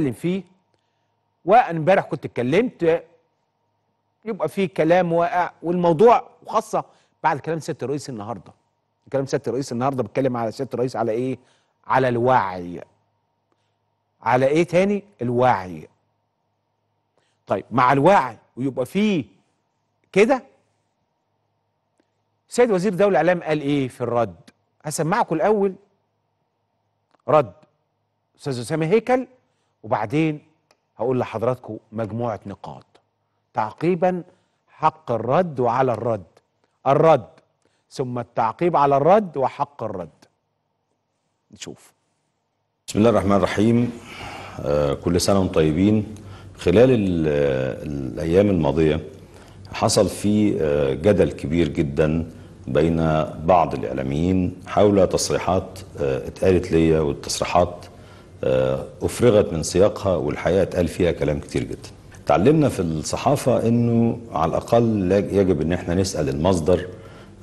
اتكلم فيه وانا امبارح كنت اتكلمت يبقى فيه كلام واقع والموضوع وخاصه بعد كلام سياده الرئيس النهارده كلام سياده الرئيس النهارده بيتكلم على سياده الرئيس على ايه على الوعي على ايه تاني الوعي طيب مع الوعي ويبقى فيه كده سيد وزير دولة الاعلام قال ايه في الرد هسمعكم الاول رد استاذ اسامه هيكل وبعدين هقول لحضراتكم مجموعة نقاط تعقيبا حق الرد وعلى الرد الرد ثم التعقيب على الرد وحق الرد نشوف بسم الله الرحمن الرحيم آه، كل سنة وانتم طيبين خلال الأيام الماضية حصل في آه، جدل كبير جدا بين بعض الإعلاميين حول تصريحات آه، اتقالت ليا والتصريحات آه، أفرغت من سياقها والحقيقة اتقال فيها كلام كتير جدا تعلمنا في الصحافة أنه على الأقل يجب أن احنا نسأل المصدر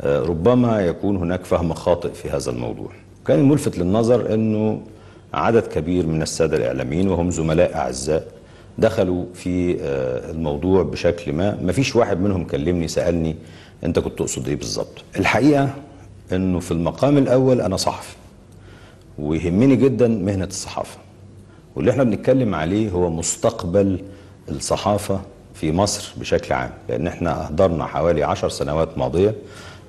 آه، ربما يكون هناك فهم خاطئ في هذا الموضوع كان الملفت للنظر أنه عدد كبير من السادة الإعلاميين وهم زملاء أعزاء دخلوا في آه، الموضوع بشكل ما ما فيش واحد منهم كلمني سألني أنت كنت تقصد إيه بالظبط الحقيقة أنه في المقام الأول أنا صحفي ويهمني جدا مهنة الصحافة واللي احنا بنتكلم عليه هو مستقبل الصحافة في مصر بشكل عام لأن احنا أهدرنا حوالي عشر سنوات ماضية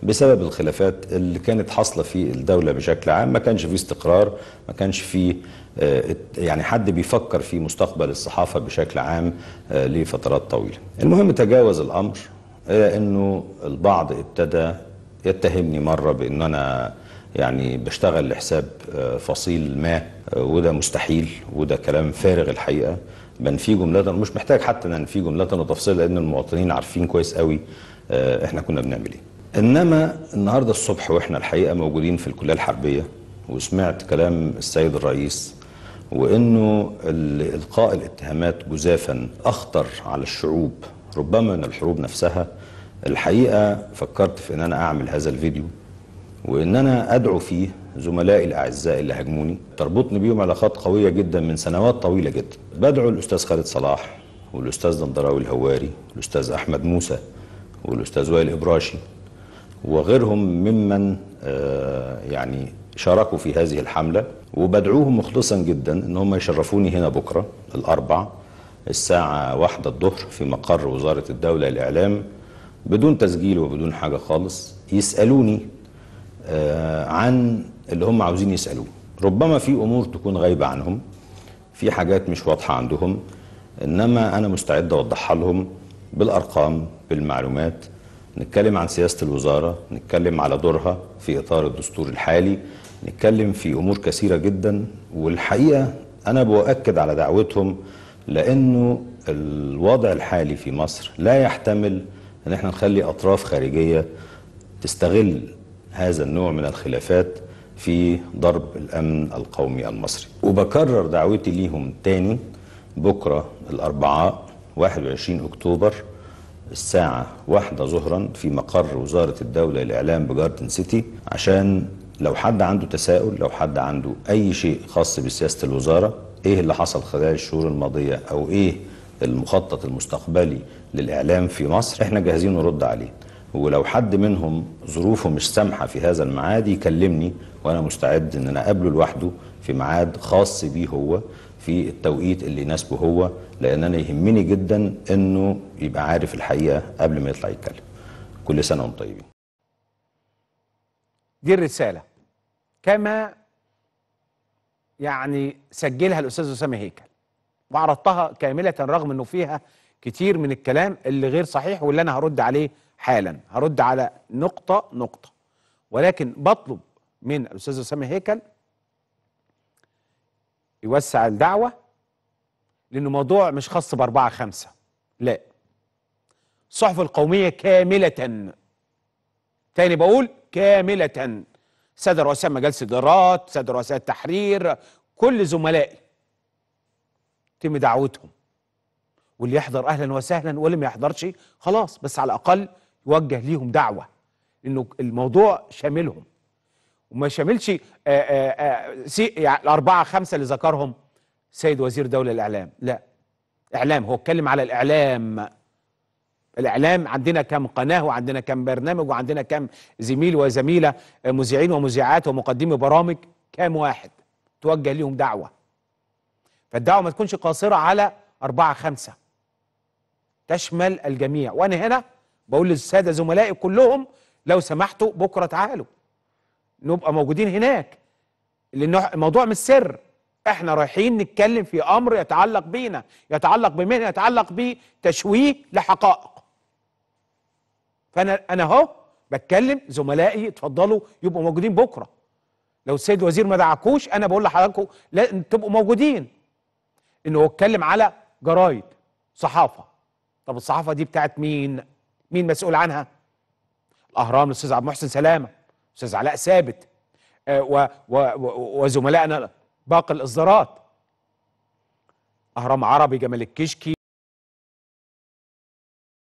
بسبب الخلافات اللي كانت حاصلة في الدولة بشكل عام ما كانش في استقرار ما كانش في آه، يعني حد بيفكر في مستقبل الصحافة بشكل عام آه، لفترات طويلة المهم تجاوز الأمر إلى أنه البعض ابتدى يتهمني مرة بأن أنا يعني بشتغل لحساب آه، فصيل ما آه، وده مستحيل وده كلام فارغ الحقيقه بنفيه جمله مش محتاج حتى ننفيه جمله وتفصيل لان المواطنين عارفين كويس قوي آه، احنا كنا بنعمل ايه. انما النهارده الصبح واحنا الحقيقه موجودين في الكليه الحربيه وسمعت كلام السيد الرئيس وانه القاء الاتهامات جزافا اخطر على الشعوب ربما من الحروب نفسها الحقيقه فكرت في ان انا اعمل هذا الفيديو وان انا ادعو فيه زملائي الاعزاء اللي هاجموني تربطني بيهم علاقات قويه جدا من سنوات طويله جدا بدعو الاستاذ خالد صلاح والاستاذ دندراوي الهواري والاستاذ احمد موسى والاستاذ وائل ابراشي وغيرهم ممن آه، يعني شاركوا في هذه الحمله وبدعوهم مخلصا جدا ان هم يشرفوني هنا بكره الاربع الساعه واحدة الظهر في مقر وزاره الدوله الاعلام بدون تسجيل وبدون حاجه خالص يسالوني آه، عن اللي هم عاوزين يسألوه ربما في أمور تكون غايبة عنهم في حاجات مش واضحة عندهم إنما أنا مستعد أوضحها لهم بالأرقام بالمعلومات نتكلم عن سياسة الوزارة نتكلم على دورها في إطار الدستور الحالي نتكلم في أمور كثيرة جدا والحقيقة أنا بؤكد على دعوتهم لأنه الوضع الحالي في مصر لا يحتمل ان احنا نخلي اطراف خارجيه تستغل هذا النوع من الخلافات في ضرب الأمن القومي المصري وبكرر دعوتي ليهم تاني بكرة الأربعاء 21 أكتوبر الساعة واحدة ظهرا في مقر وزارة الدولة الاعلام بجاردن سيتي عشان لو حد عنده تساؤل لو حد عنده أي شيء خاص بسياسة الوزارة إيه اللي حصل خلال الشهور الماضية أو إيه المخطط المستقبلي للإعلام في مصر إحنا جاهزين نرد عليه ولو حد منهم ظروفه مش سامحة في هذا الميعاد يكلمني وأنا مستعد إن أنا أقابله لوحده في ميعاد خاص بيه هو في التوقيت اللي يناسبه هو لأن أنا يهمني جدا إنه يبقى عارف الحقيقة قبل ما يطلع يتكلم كل سنة وأنتم طيبين دي الرسالة كما يعني سجلها الأستاذ أسامة هيكل وعرضتها كاملة رغم أنه فيها كتير من الكلام اللي غير صحيح واللي أنا هرد عليه حالا هرد على نقطة نقطة ولكن بطلب من الأستاذ أسامة هيكل يوسع الدعوة لأنه موضوع مش خاص بأربعة خمسة لا الصحف القومية كاملة تاني بقول كاملة سادة رؤساء مجالس الإدارات سادة رؤساء التحرير كل زملائي تم دعوتهم واللي يحضر أهلا وسهلا واللي ما يحضرش خلاص بس على الأقل يوجه ليهم دعوه انه الموضوع شاملهم وما شاملش آه، آه، آه، سي يعني الاربعه خمسه اللي ذكرهم سيد وزير دوله الاعلام لا اعلام هو اتكلم على الاعلام الاعلام عندنا كم قناه وعندنا كم برنامج وعندنا كم زميل وزميله مذيعين ومذيعات ومقدمي برامج كام واحد توجه ليهم دعوه فالدعوه ما تكونش قاصره على اربعه خمسه تشمل الجميع وانا هنا بقول للساده زملائي كلهم لو سمحتوا بكره تعالوا نبقى موجودين هناك لان الموضوع مش سر احنا رايحين نتكلم في امر يتعلق بينا يتعلق بمن يتعلق بتشويه لحقائق فانا انا اهو بتكلم زملائي اتفضلوا يبقوا موجودين بكره لو السيد الوزير ما دعكوش انا بقول لحضراتكم لا تبقوا موجودين انه هو اتكلم على جرايد صحافه طب الصحافه دي بتاعت مين مين مسؤول عنها الاهرام الاستاذ عبد المحسن سلامه الاستاذ علاء ثابت آه، وزملائنا باقي الاصدارات اهرام عربي جمال الكشكي